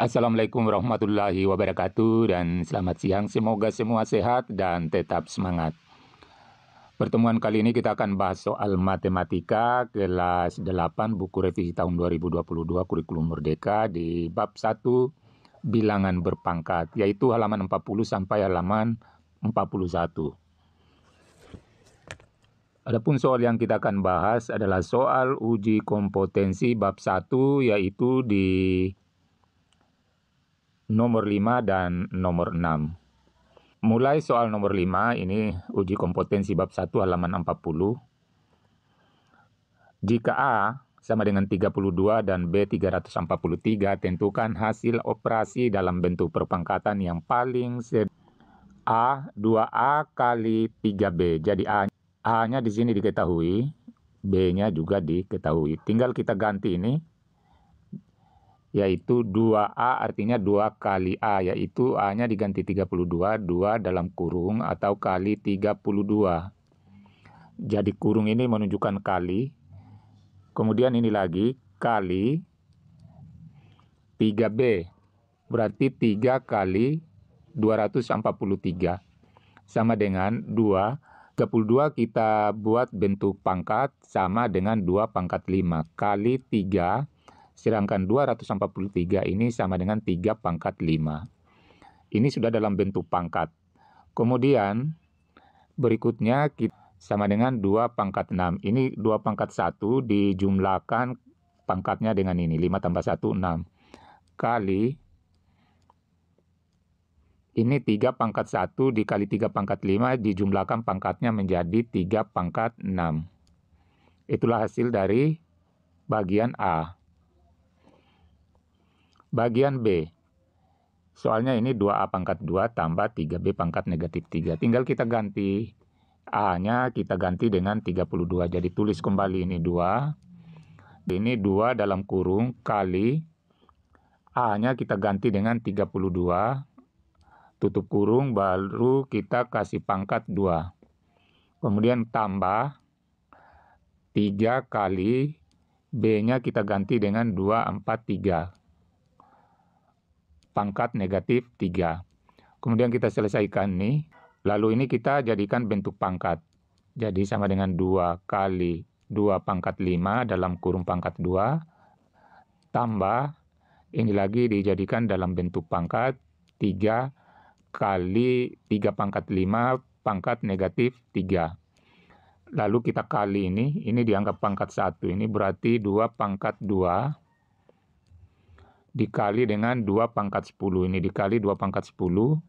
Assalamualaikum warahmatullahi wabarakatuh dan selamat siang. Semoga semua sehat dan tetap semangat. Pertemuan kali ini kita akan bahas soal matematika kelas 8 buku revisi tahun 2022 kurikulum merdeka di bab 1 bilangan berpangkat yaitu halaman 40 sampai halaman 41. Adapun soal yang kita akan bahas adalah soal uji kompetensi bab 1 yaitu di nomor 5 dan nomor 6. Mulai soal nomor 5 ini uji kompetensi bab 1 halaman 40. Jika A sama dengan 32 dan B 343 tentukan hasil operasi dalam bentuk perpangkatan yang paling A 2A kali 3B. Jadi A A-nya di sini diketahui, B-nya juga diketahui. Tinggal kita ganti ini yaitu 2A artinya 2 kali A yaitu A-nya diganti 32 2 dalam kurung atau kali 32 jadi kurung ini menunjukkan kali kemudian ini lagi kali 3B berarti 3 kali 243 sama dengan 2 32 kita buat bentuk pangkat sama dengan 2 pangkat 5 kali 3 sedangkan 243 ini sama dengan 3 pangkat 5. Ini sudah dalam bentuk pangkat. Kemudian berikutnya kita sama dengan 2 pangkat 6. Ini 2 pangkat 1 dijumlahkan pangkatnya dengan ini. 5 tambah 1, 6. Kali ini 3 pangkat 1 dikali 3 pangkat 5 dijumlahkan pangkatnya menjadi 3 pangkat 6. Itulah hasil dari bagian A. Bagian B. Soalnya ini 2A pangkat 2 tambah 3B pangkat negatif 3. Tinggal kita ganti A-nya, kita ganti dengan 32. Jadi tulis kembali ini 2. Ini 2 dalam kurung kali A-nya kita ganti dengan 32. Tutup kurung baru kita kasih pangkat 2. Kemudian tambah 3 kali B-nya kita ganti dengan 243. 3 pangkat negatif 3. Kemudian kita selesaikan nih. Lalu ini kita jadikan bentuk pangkat. Jadi sama dengan 2 kali 2 pangkat 5 dalam kurung pangkat 2. Tambah ini lagi dijadikan dalam bentuk pangkat 3 kali 3 pangkat 5 pangkat negatif 3. Lalu kita kali ini, ini dianggap pangkat 1. Ini berarti 2 pangkat 2 dikali dengan 2 pangkat 10. Ini dikali 2 pangkat 10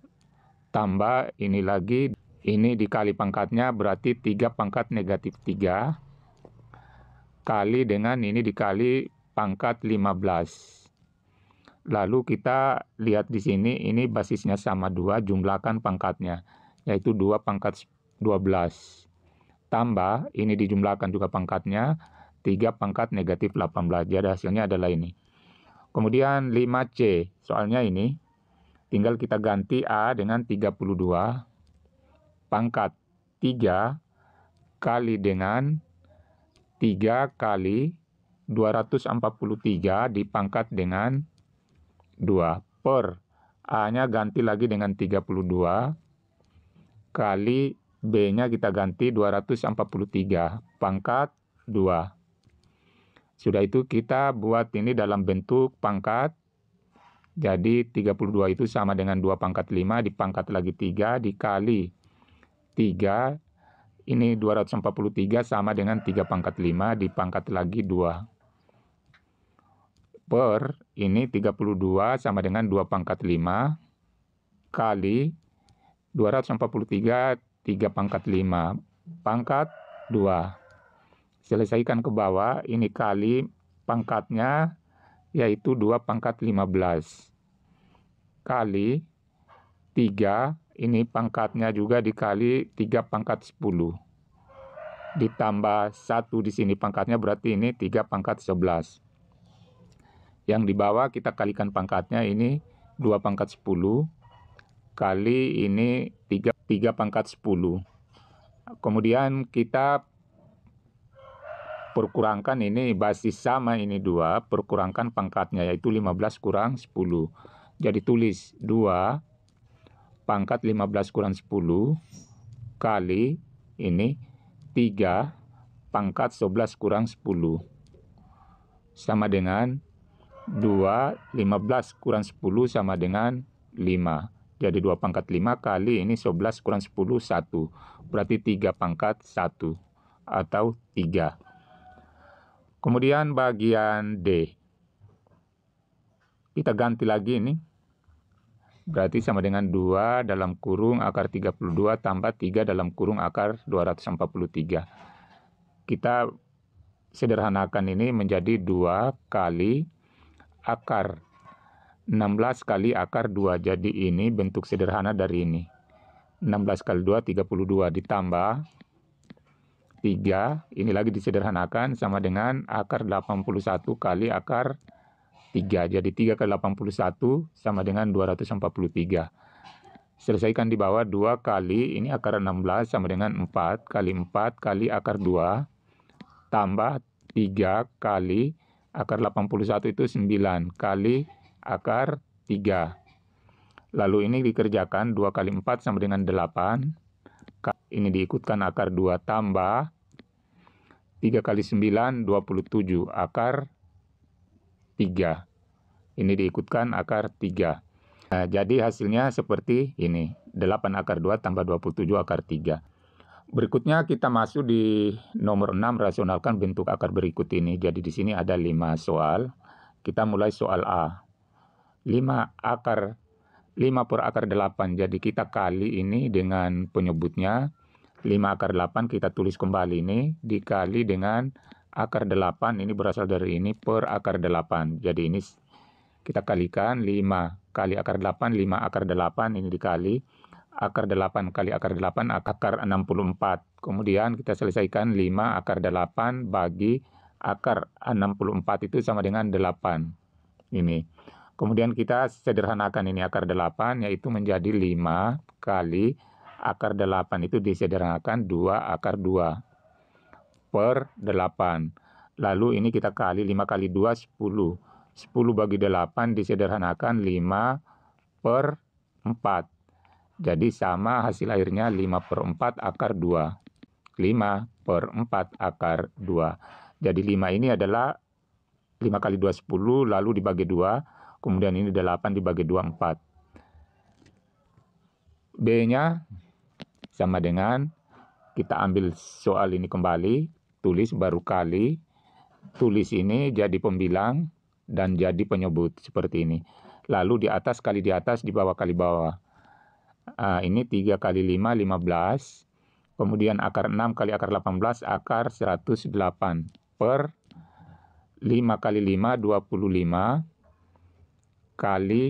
tambah ini lagi ini dikali pangkatnya berarti 3 pangkat negatif 3 kali dengan ini dikali pangkat 15. Lalu kita lihat di sini ini basisnya sama 2 jumlahkan pangkatnya yaitu 2 pangkat 12. Tambah ini dijumlahkan juga pangkatnya 3 pangkat negatif 18. Jadi hasilnya adalah ini Kemudian 5C, soalnya ini tinggal kita ganti A dengan 32 pangkat 3 kali dengan 3 kali 243 dipangkat dengan 2 per A-nya ganti lagi dengan 32 kali B-nya kita ganti 243 pangkat 2 sudah itu kita buat ini dalam bentuk pangkat. Jadi 32 itu sama dengan 2 pangkat 5 dipangkat lagi 3 dikali 3 ini 243 sama dengan 3 pangkat 5 dipangkat lagi 2 per ini 32 sama dengan 2 pangkat 5 kali 243 3 pangkat 5 pangkat 2 selesaikan ke bawah ini kali pangkatnya yaitu 2 pangkat 15 kali 3 ini pangkatnya juga dikali 3 pangkat 10 ditambah 1 di sini pangkatnya berarti ini 3 pangkat 11 yang di bawah kita kalikan pangkatnya ini 2 pangkat 10 kali ini 3, 3 pangkat 10 kemudian kita perkurangkan ini basis sama ini dua perkurangkan pangkatnya yaitu 15 kurang 10 jadi tulis 2 pangkat 15 kurang 10 kali ini 3 pangkat 11 kurang 10 sama dengan 2 15 kurang 10 sama dengan 5 jadi 2 pangkat 5 kali ini 11 kurang 10 1 berarti 3 pangkat 1 atau 3 Kemudian bagian D. Kita ganti lagi ini. Berarti sama dengan 2 dalam kurung akar 32 tambah 3 dalam kurung akar 243. Kita sederhanakan ini menjadi 2 kali akar 16 kali akar 2. Jadi ini bentuk sederhana dari ini. 16 kali 2 32 ditambah 3 ini lagi disederhanakan sama dengan akar 81 kali akar 3 jadi 3 kali 81 sama dengan 243 selesaikan di bawah 2 kali ini akar 16 sama dengan 4 kali 4 kali akar 2 tambah 3 kali akar 81 itu 9 kali akar 3 lalu ini dikerjakan 2 kali 4 sama dengan 8 8 ini diikutkan akar 2 tambah 3 kali 9, 27. Akar 3. Ini diikutkan akar 3. Nah, jadi hasilnya seperti ini. 8 akar 2 tambah 27 akar 3. Berikutnya kita masuk di nomor 6 rasionalkan bentuk akar berikut ini. Jadi di sini ada 5 soal. Kita mulai soal A. 5 akar 5 per akar 8. Jadi kita kali ini dengan penyebutnya 5 akar 8 kita tulis kembali ini dikali dengan akar 8 ini berasal dari ini per akar 8 jadi ini kita kalikan 5 kali akar 8 5 akar 8 ini dikali akar 8 kali akar 8 akar 64 kemudian kita selesaikan 5 akar 8 bagi akar 64 itu sama dengan 8 ini kemudian kita sederhanakan ini akar 8 yaitu menjadi 5 kali akar 8 itu disederhanakan 2 akar 2 per 8. Lalu ini kita kali 5 kali 2 10. 10 bagi 8 disederhanakan 5 per 4. Jadi sama hasil akhirnya 5 per 4 akar 2. 5 per 4 akar 2. Jadi 5 ini adalah 5 kali 2 10 lalu dibagi 2. Kemudian ini 8 dibagi 2 4. B-nya sama dengan kita ambil soal ini kembali, tulis baru kali, tulis ini jadi pembilang dan jadi penyebut seperti ini. Lalu di atas kali di atas, di bawah kali bawah. Uh, ini 3 kali 5, 15. Kemudian akar 6 kali akar 18, akar 108 per 5 kali 5, 25 kali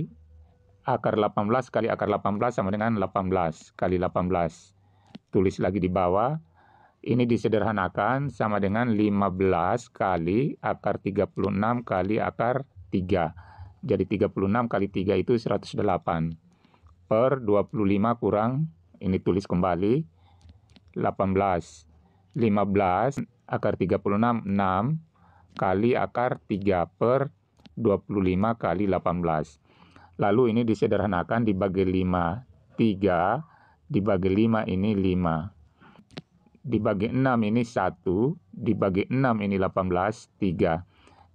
akar 18 kali akar 18 sama dengan 18 kali 18 tulis lagi di bawah. Ini disederhanakan sama dengan 15 kali akar 36 kali akar 3. Jadi 36 kali 3 itu 108. Per 25 kurang, ini tulis kembali, 18. 15 akar 36, 6 kali akar 3 per 25 kali 18. Lalu ini disederhanakan dibagi 5, 3 dibagi 5 ini 5. Dibagi 6 ini 1, dibagi 6 ini 18, 3.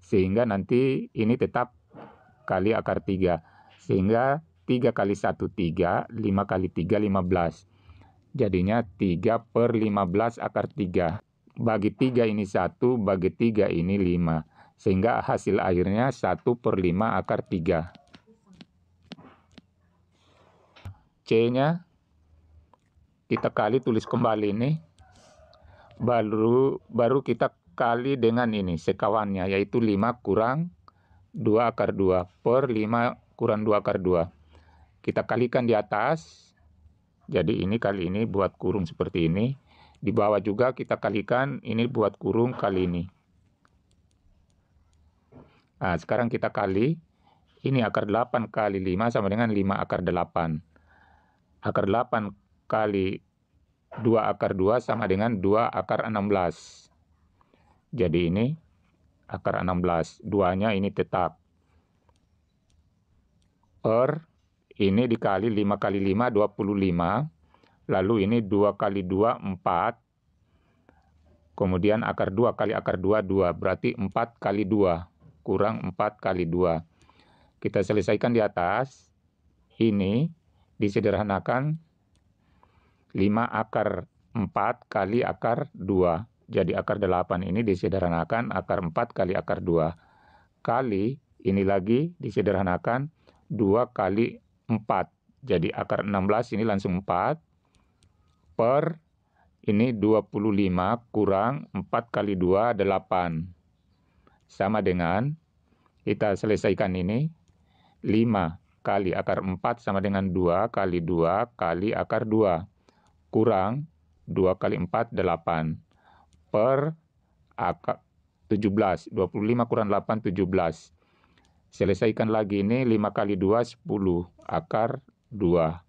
Sehingga nanti ini tetap kali akar 3. Sehingga 3 kali 1, 3, 5 kali 3, 15. Jadinya 3 per 15 akar 3. Bagi 3 ini 1, bagi 3 ini 5 sehingga hasil akhirnya 1 per 5 akar 3. C-nya kita kali tulis kembali ini baru baru kita kali dengan ini sekawannya yaitu 5 kurang 2 akar 2 per 5 kurang 2 akar 2 kita kalikan di atas jadi ini kali ini buat kurung seperti ini di bawah juga kita kalikan ini buat kurung kali ini nah sekarang kita kali ini akar 8 kali 5 sama dengan 5 akar 8 akar 8 kali 2 akar 2 sama dengan 2 akar 16. Jadi ini akar 16. Duanya ini tetap. Er ini dikali 5 kali 5 25. Lalu ini 2 kali 2 4. Kemudian akar 2 kali akar 2 2. Berarti 4 kali 2. Kurang 4 kali 2. Kita selesaikan di atas. Ini disederhanakan 5 akar 4 kali akar 2. Jadi akar 8 ini disederhanakan akar 4 kali akar 2. Kali ini lagi disederhanakan 2 kali 4. Jadi akar 16 ini langsung 4. Per ini 25 kurang 4 kali 2 8. Sama dengan kita selesaikan ini 5 kali akar 4 sama dengan 2 kali 2 kali akar 2 kurang 2 kali 4, 8 per 17. 25 kurang 8, 17. Selesaikan lagi ini 5 kali 2, 10. Akar 2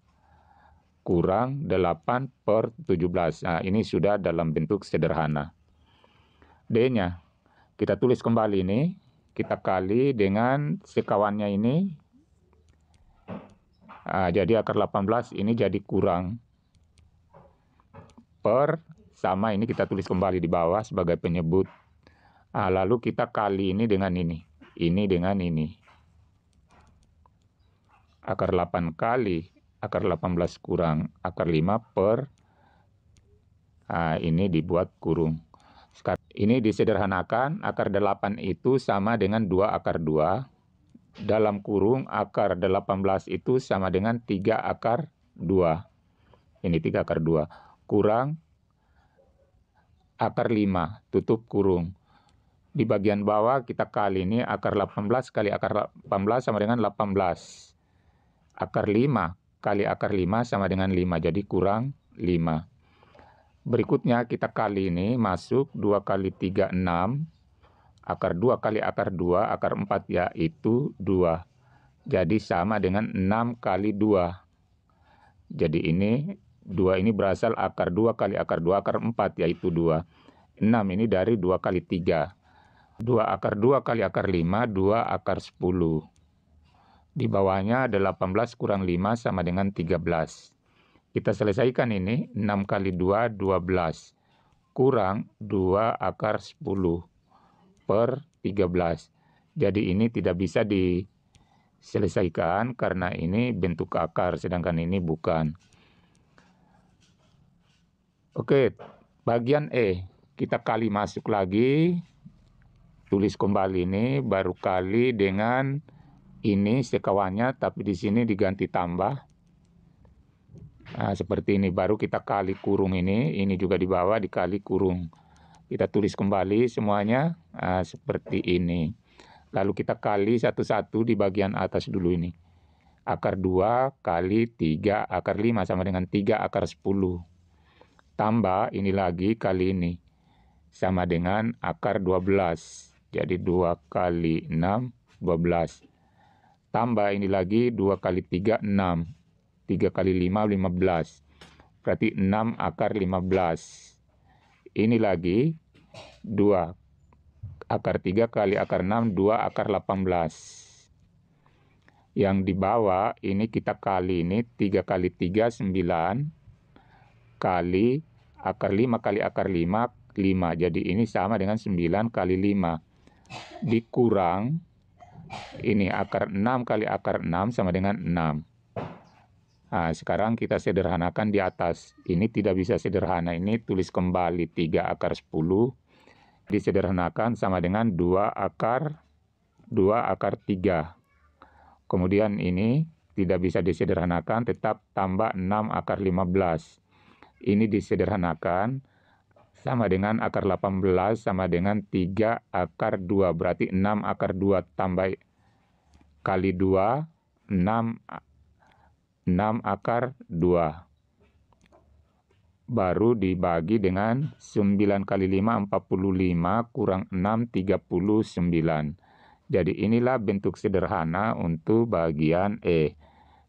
kurang 8 per 17. Nah, ini sudah dalam bentuk sederhana. D-nya, kita tulis kembali ini. Kita kali dengan sekawannya ini. Nah, jadi akar 18 ini jadi kurang per sama ini kita tulis kembali di bawah sebagai penyebut. Nah, lalu kita kali ini dengan ini. Ini dengan ini. Akar 8 kali akar 18 kurang akar 5 per Nah, ini dibuat kurung. Sekarang ini disederhanakan akar 8 itu sama dengan 2 akar 2 dalam kurung akar 18 itu sama dengan 3 akar 2. Ini 3 akar 2 kurang akar 5, tutup kurung. Di bagian bawah kita kali ini akar 18 kali akar 18 sama dengan 18. Akar 5 kali akar 5 sama dengan 5, jadi kurang 5. Berikutnya kita kali ini masuk 2 kali 3, 6. Akar 2 kali akar 2, akar 4 yaitu 2. Jadi sama dengan 6 kali 2. Jadi ini dua ini berasal akar dua kali akar dua akar empat yaitu dua enam ini dari dua kali tiga dua akar dua kali akar lima dua akar sepuluh Di bawahnya ada 18 kurang 5 sama dengan 13. Kita selesaikan ini 6 kali 2, 12. Kurang 2 akar 10 per 13. Jadi ini tidak bisa diselesaikan karena ini bentuk akar sedangkan ini bukan. Oke, bagian E. Kita kali masuk lagi. Tulis kembali ini, baru kali dengan ini sekawannya, tapi di sini diganti tambah. Nah, seperti ini, baru kita kali kurung ini. Ini juga di bawah dikali kurung. Kita tulis kembali semuanya nah, seperti ini. Lalu kita kali satu-satu di bagian atas dulu ini. Akar 2 kali 3 akar 5 sama dengan 3 akar 10 tambah ini lagi kali ini sama dengan akar 12 jadi 2 kali 6 12 tambah ini lagi 2 kali 3 6 3 kali 5 15 berarti 6 akar 15 ini lagi 2 akar 3 kali akar 6 2 akar 18 yang di bawah ini kita kali ini 3 kali 3 9 kali akar 5 kali akar 5, 5. Jadi ini sama dengan 9 kali 5. Dikurang, ini akar 6 kali akar 6 sama dengan 6. Nah, sekarang kita sederhanakan di atas. Ini tidak bisa sederhana, ini tulis kembali 3 akar 10. Disederhanakan sama dengan 2 akar 2 akar 3. Kemudian ini tidak bisa disederhanakan, tetap tambah 6 akar 15 ini disederhanakan sama dengan akar 18 sama dengan 3 akar 2. Berarti 6 akar 2 tambah kali 2, 6, 6 akar 2. Baru dibagi dengan 9 kali 5, 45, kurang 6, 39. Jadi inilah bentuk sederhana untuk bagian E.